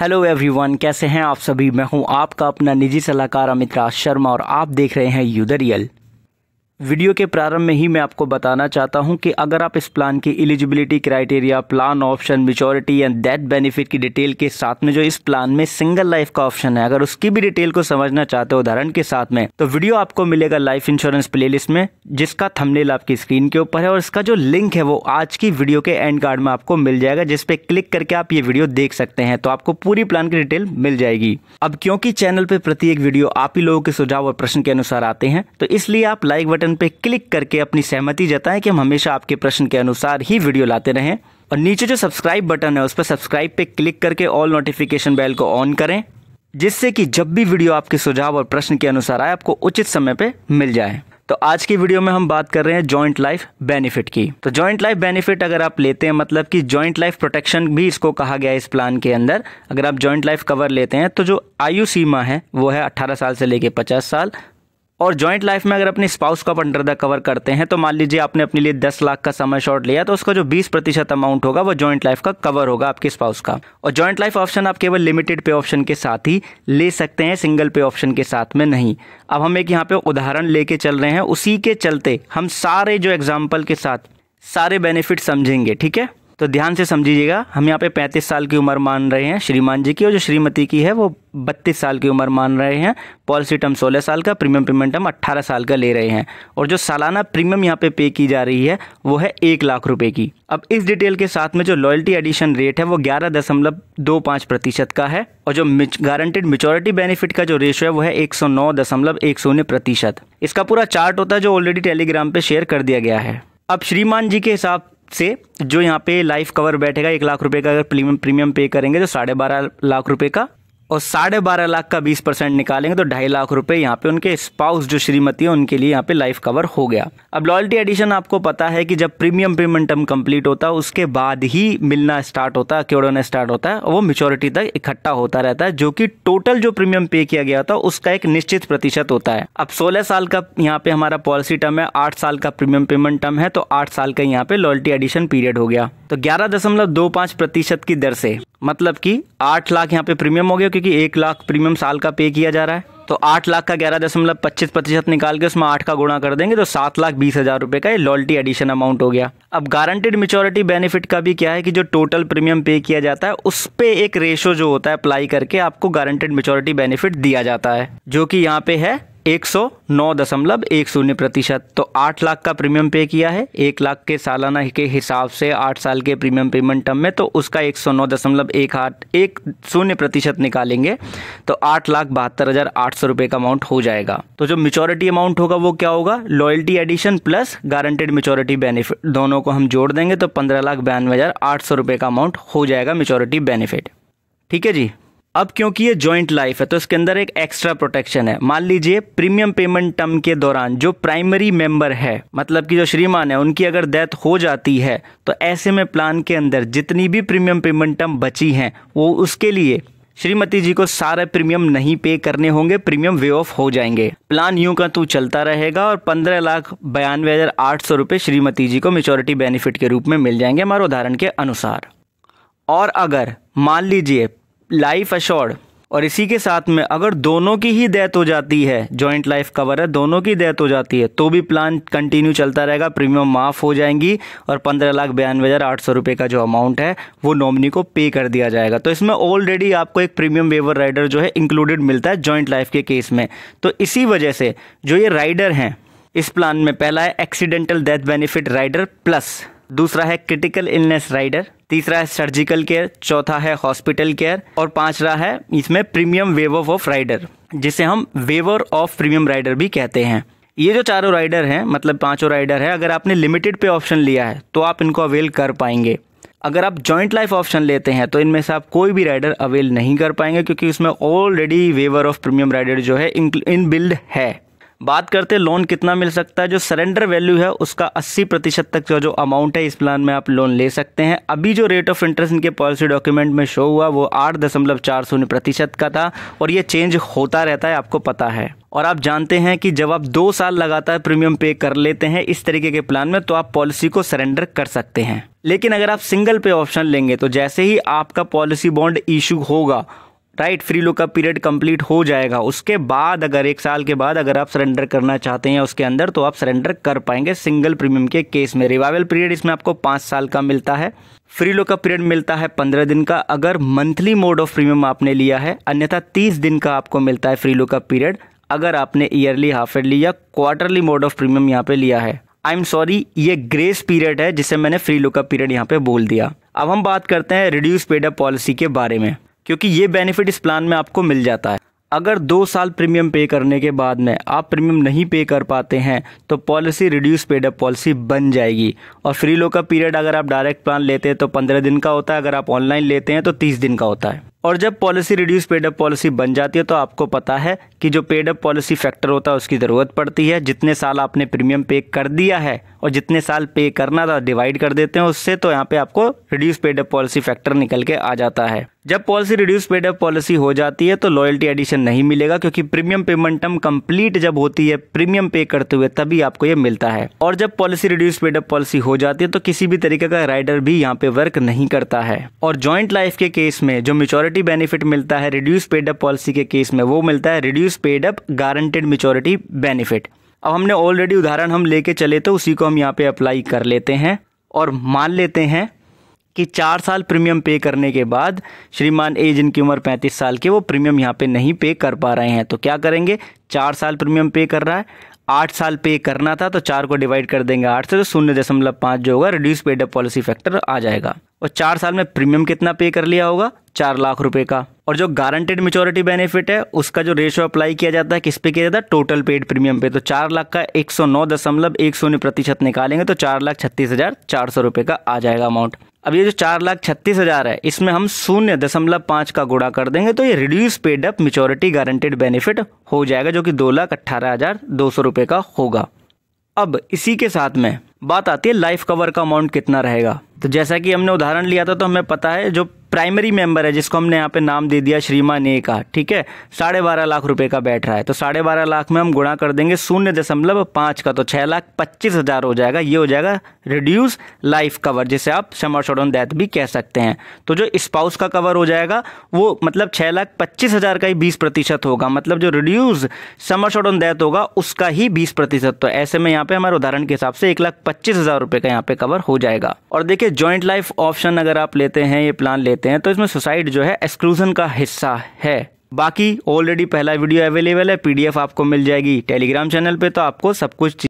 hello everyone कैसे हैं आप सभी मैं हूं आपका अपना निजी सलाहकार अमित राज शर्मा और आप देख रहे हैं यूदरियल वीडियो के प्रारंभ में ही मैं आपको बताना चाहता हूं कि अगर आप इस प्लान की eligibility criteria plan option maturity and death benefit की डिटेल के साथ में जो इस प्लान में सिंगल लाइफ का ऑप्शन है अगर उसकी भी डिटेल को समझना चाहते हो उदाहरण के साथ में तो वीडियो आपको मिलेगा लाइफ इंश्योरेंस प्ले में जिसका थमनेल आपकी स्क्रीन के ऊपर है और इसका जो लिंक है वो आज की वीडियो के एंड कार्ड में आपको मिल जाएगा जिसपे क्लिक करके आप ये वीडियो देख सकते हैं तो आपको पूरी प्लान की डिटेल मिल जाएगी अब क्योंकि चैनल पर प्रत्येक वीडियो आप ही लोगों के सुझाव और प्रश्न के अनुसार आते हैं तो इसलिए आप लाइक बटन बटन पर क्लिक करके अपनी सहमति जताएं कि हम हमेशा आपके प्रश्न के अनुसार ही वीडियो लाते रहें और नीचे जो सब्सक्राइब बटन है उस पर सब्सक्राइब पे क्लिक करके ऑल नोटिफिकेशन बेल को ऑन करें जिससे कि जब भी वीडियो आपके सुझाव और प्रश्न के अनुसार आए आपको उचित समय पर मिल जाए तो आज की वीडियो में हम बात कर रहे हैं जॉइंट लाइफ बेनिफिट की तो जॉइंट लाइफ बेनिफिट अगर आप लेते हैं मतलब कि जॉइंट लाइफ प्रोटेक्शन भी इसको कहा गया है इस प्लान के अंदर अगर आप जॉइंट लाइफ कवर लेते हैं तो जो आयु सीमा है वो है 18 साल से लेकर 50 साल और जॉइंट लाइफ में अगर अपने स्पाउस आप अंडर द कवर करते हैं तो मान लीजिए आपने अपने लिए दस लाख का समय शॉर्ट लिया तो उसका जो बीस प्रतिशत अमाउंट होगा वो जॉइंट लाइफ का कवर होगा आपके स्पाउस का और जॉइंट लाइफ ऑप्शन आप केवल लिमिटेड पे ऑप्शन के साथ ही ले सकते हैं सिंगल पे ऑप्शन के साथ में नहीं अब हम एक यहाँ पे उदाहरण लेके चल रहे हैं उसी के चलते हम सारे जो एग्जाम्पल के साथ सारे बेनिफिट समझेंगे ठीक है तो ध्यान से समझिएगा हम यहाँ पे 35 साल की उम्र मान रहे हैं श्रीमान जी की और जो श्रीमती की है वो 32 साल की उम्र मान रहे हैं पॉलिसी टर्म 16 साल का प्रीमियम पेमेंट हम 18 साल का ले रहे हैं और जो सालाना प्रीमियम यहाँ पे पे की जा रही है वो है एक लाख रुपए की अब इस डिटेल के साथ में जो लॉयल्टी एडिशन रेट है वो ग्यारह दशमलव दो पाँच प्रतिशत का है और जो गारंटेड मेचोरिटी बेनिफिट का जो रेशो है वो है एक सौ नौ दशमलव एक शून्य प्रतिशत इसका पूरा चार्ट होता है जो ऑलरेडी टेलीग्राम पे शेयर कर दिया गया है अब श्रीमान जी के हिसाब से जो यहाँ पे लाइफ कवर बैठेगा एक लाख रुपए का अगर प्रीमियम प्रीमियम पे करेंगे तो साढ़े बारह लाख रुपए का और साढ़े बारह लाख का बीस परसेंट निकालेंगे तो ढाई लाख रुपए यहाँ पे उनके स्पाउस जो श्रीमती है उनके लिए यहाँ पे लाइफ कवर हो गया अब लॉयल्टी एडिशन आपको पता है कि जब प्रीमियम पेमेंट टर्म कंप्लीट होता है उसके बाद ही मिलना स्टार्ट होता है क्योर होना स्टार्ट होता है और वो मेच्योरिटी तक इकट्ठा होता रहता है जो कि टोटल जो प्रीमियम पे किया गया था उसका एक निश्चित प्रतिशत होता है अब सोलह साल का यहाँ पे हमारा पॉलिसी टर्म है आठ साल का प्रीमियम पेमेंट टर्म है तो आठ साल का यहाँ पे लॉयल्टी एडिशन पीरियड हो गया तो ग्यारह दशमलव दो पांच प्रतिशत की दर से मतलब कि आठ लाख यहाँ पे प्रीमियम हो गया क्योंकि एक लाख प्रीमियम साल का पे किया जा रहा है तो आठ लाख का ग्यारह दशमलव पच्चीस प्रतिशत निकाल के उसमें आठ का गुणा कर देंगे तो सात लाख बीस हज़ार रुपए का ये लॉयल्टी एडिशन अमाउंट हो गया अब गारंटेड मेच्योरिटी बेनिफिट का भी क्या है कि जो टोटल प्रीमियम पे किया जाता है उस पर एक रेशो जो होता है अप्लाई करके आपको गारंटेड मेच्योरिटी बेनिफिट दिया जाता है जो कि यहाँ पे है एक सौ नौ दशमलव एक शून्य प्रतिशत तो आठ लाख का प्रीमियम पे किया है एक लाख के सालाना के हिसाब से आठ साल के प्रीमियम पेमेंट टर्म में तो उसका एक सौ नौ दशमलव एक आठ एक शून्य प्रतिशत निकालेंगे तो आठ लाख बहत्तर हज़ार आठ सौ रुपये का अमाउंट हो जाएगा तो जो मेचोरिटी अमाउंट होगा वो क्या होगा loyalty addition plus guaranteed maturity benefit दोनों को हम जोड़ देंगे तो पंद्रह लाख बयानवे हज़ार आठ सौ रुपये का अमाउंट हो जाएगा मेचोरिटी बेनिफिट ठीक है जी अब क्योंकि ये जॉइंट लाइफ है तो इसके अंदर एक एक्स्ट्रा प्रोटेक्शन है मान लीजिए प्रीमियम पेमेंट टर्म के दौरान जो प्राइमरी मेंबर है मतलब कि जो श्रीमान है उनकी अगर डेथ हो जाती है तो ऐसे में प्लान के अंदर जितनी भी प्रीमियम पेमेंट टर्म बची हैं वो उसके लिए श्रीमती जी को सारे प्रीमियम नहीं पे करने होंगे प्रीमियम वे ऑफ हो जाएंगे प्लान यूं का तू चलता रहेगा और पंद्रह लाख बयानवे हज़ार आठ सौ रुपये श्रीमती जी को मेचोरिटी बेनिफिट के रूप में मिल जाएंगे हमारे उदाहरण के अनुसार और अगर मान लीजिए लाइफ अशोर्ड और इसी के साथ में अगर दोनों की ही डेथ हो जाती है जॉइंट लाइफ कवर है दोनों की डेथ हो जाती है तो भी प्लान कंटिन्यू चलता रहेगा प्रीमियम माफ़ हो जाएंगी और पंद्रह लाख बयानवे हज़ार आठ सौ रुपये का जो अमाउंट है वो नॉमिनी को पे कर दिया जाएगा तो इसमें ऑलरेडी आपको एक प्रीमियम वेवर राइडर जो है इंक्लूडेड मिलता है जॉइंट लाइफ के केस में तो इसी वजह से जो ये राइडर हैं इस प्लान में पहला है accidental death benefit rider plus दूसरा है क्रिटिकल इलनेस राइडर तीसरा है सर्जिकल केयर चौथा है हॉस्पिटल केयर और पांचवा है इसमें प्रीमियम वेवर ऑफ राइडर जिसे हम वेवर ऑफ प्रीमियम राइडर भी कहते हैं ये जो चारों राइडर हैं मतलब पांचों राइडर है अगर आपने लिमिटेड पे ऑप्शन लिया है तो आप इनको अवेल कर पाएंगे अगर आप जॉइंट लाइफ ऑप्शन लेते हैं तो इनमें से आप कोई भी राइडर अवेल नहीं कर पाएंगे क्योंकि उसमें already waiver of premium rider जो है इन बिल्ड है बात करते हैं लोन कितना मिल सकता है जो सरेंडर वैल्यू है उसका 80 प्रतिशत तक का जो अमाउंट है इस प्लान में आप लोन ले सकते हैं अभी जो रेट ऑफ इंटरेस्ट इनके पॉलिसी डॉक्यूमेंट में शो हुआ वो आठ दशमलव चार शून्य प्रतिशत का था और ये चेंज होता रहता है आपको पता है और आप जानते हैं कि जब आप दो साल लगातार प्रीमियम पे कर लेते हैं इस तरीके के प्लान में तो आप पॉलिसी को सरेंडर कर सकते हैं लेकिन अगर आप सिंगल पे ऑप्शन लेंगे तो जैसे ही आपका पॉलिसी बॉन्ड इशू होगा right free lookup period complete हो जाएगा उसके बाद अगर एक साल के बाद अगर आप सरेंडर करना चाहते हैं उसके अंदर तो आप सरेंडर कर पाएंगे सिंगल प्रीमियम के केस में रिवाइवल पीरियड इसमें आपको पांच साल का मिलता है फ्री लुकअप पीरियड मिलता है पंद्रह दिन का अगर मंथली मोड ऑफ प्रीमियम आपने लिया है अन्यथा तीस दिन का आपको मिलता है फ्री लुकअप पीरियड अगर आपने ईयरली हाफ ईयरली या क्वार्टरली मोड ऑफ प्रीमियम यहाँ पे लिया है आई एम सॉरी ये ग्रेस पीरियड है जिसे मैंने फ्री लुकअप पीरियड यहाँ पे बोल दिया अब हम बात करते हैं रिड्यूस पेडअप पॉलिसी के बारे में क्योंकि ये बेनिफिट इस प्लान में आपको मिल जाता है अगर दो साल प्रीमियम पे करने के बाद में आप प्रीमियम नहीं पे कर पाते हैं तो policy reduce paid up policy बन जाएगी और फ्री लो का पीरियड अगर आप डायरेक्ट प्लान लेते हैं तो पंद्रह दिन का होता है अगर आप ऑनलाइन लेते हैं तो तीस दिन का होता है और जब policy reduce paid up policy बन जाती है तो आपको पता है कि जो पेडअप पॉलिसी फैक्टर होता है उसकी ज़रूरत पड़ती है जितने साल आपने प्रीमियम पे कर दिया है और जितने साल पे करना था डिवाइड कर देते हैं उससे तो यहाँ पे आपको reduce paid up policy factor निकल के आ जाता है जब policy reduce paid up policy हो जाती है तो लॉयल्टी एडिशन नहीं मिलेगा क्योंकि प्रीमियम पेमेंट टर्म कंप्लीट जब होती है प्रीमियम पे करते हुए तभी आपको यह मिलता है और जब policy reduce paid up policy हो जाती है तो किसी भी तरीके का राइडर भी यहाँ पे वर्क नहीं करता है और ज्वाइंट लाइफ के केस में जो मेचोरिटी बेनिफिट मिलता है रिड्यूस पेड अप पॉलिसी के केस में वो मिलता है reduce paid up guaranteed maturity benefit अब हमने ऑलरेडी उदाहरण हम लेके चले तो उसी को हम यहाँ पे अप्लाई कर लेते हैं और मान लेते हैं कि चार साल प्रीमियम पे करने के बाद श्रीमान ए जिनकी उम्र पैंतीस साल के वो प्रीमियम यहाँ पे नहीं पे कर पा रहे हैं तो क्या करेंगे चार साल प्रीमियम पे कर रहा है आठ साल पे करना था तो चार को डिवाइड कर देंगे आठ से तो शून्य दशमलव पाँच जो होगा reduce paid up policy factor आ जाएगा और चार साल में प्रीमियम कितना पे कर लिया होगा चार लाख रुपए का और जो गारंटेड मेचोरिटी बेनिफिट है उसका जो रेशो अप्लाई किया जाता है किस पे किया जाता है टोटल पेड प्रीमियम पे तो चार लाख का एक सौ नौ दशमलव एक शून्य प्रतिशत निकालेंगे तो चार लाख छत्तीस हज़ार चार सौ रुपये का आ जाएगा अमाउंट अब ये जो चार लाख छत्तीस हज़ार है इसमें हम शून्य दशमलव पांच का गुणा कर देंगे तो ये reduce paid up maturity guaranteed benefit हो जाएगा जो कि दो लाख अट्ठारह हज़ार दो सौ रुपये का होगा अब इसी के साथ में बात आती है लाइफ कवर का अमाउंट कितना रहेगा तो जैसा कि हमने उदाहरण लिया था तो हमें पता है जो प्राइमरी मेंबर है जिसको हमने यहाँ पे नाम दे दिया श्रीमान ए का ठीक है साढ़े बारह लाख रुपए का बैठ रहा है तो साढ़े बारह लाख में हम गुणा कर देंगे शून्य दशमलव पाँच का तो छः लाख पच्चीस हज़ार हो जाएगा ये हो जाएगा रिड्यूस लाइफ कवर जिसे आप समर्सोड ऑन डेथ भी कह सकते हैं तो जो स्पाउस का कवर हो जाएगा वो मतलब छः लाख पच्चीस हज़ार का ही बीस प्रतिशत होगा मतलब जो रिड्यूस समर्सोड ऑन डेथ होगा उसका ही बीस प्रतिशत तो ऐसे में यहाँ पे हमारे उदाहरण के हिसाब से एक लाख पच्चीस हज़ार रुपये का यहाँ पे कवर हो जाएगा और देखिए जॉइंट लाइफ ऑप्शन अगर आप लेते हैं ये प्लान लेते लेते हैं तो इसमें सुसाइड जो है एक्सक्लूजन का हिस्सा है बाकी ऑलरेडी पहला वीडियो अवेलेबल है पीडीएफ आपको मिल जाएगी टेलीग्राम चैनल पे तो आपको सब कुछ